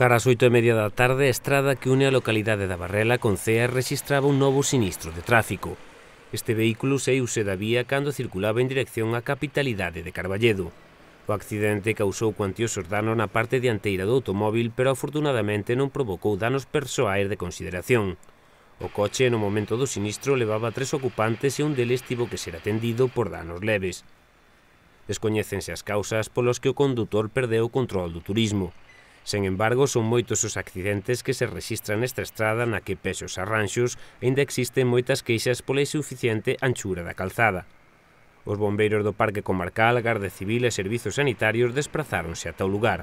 Cara as oito e media da tarde, a estrada que une a localidade da Barrela con Cea registraba un novo sinistro de tráfico. Este vehículo seiuse da vía cando circulaba en dirección á capitalidade de Carballedo. O accidente causou cuantiosos danos na parte dianteira do automóvil, pero afortunadamente non provocou danos persoais de consideración. O coche no momento do sinistro levaba tres ocupantes e un deles tivo que ser atendido por danos leves. Descoñecense as causas polos que o condutor perdeu o control do turismo. Sen embargo, son moitos os accidentes que se rexistran nesta estrada na que pese os arranxos, aínda existen moitas queixas pola insuficiente anchura da calzada. Os bombeiros do Parque Comarcal, Garde Civil e Servizos Sanitarios desprazáronse ata o lugar.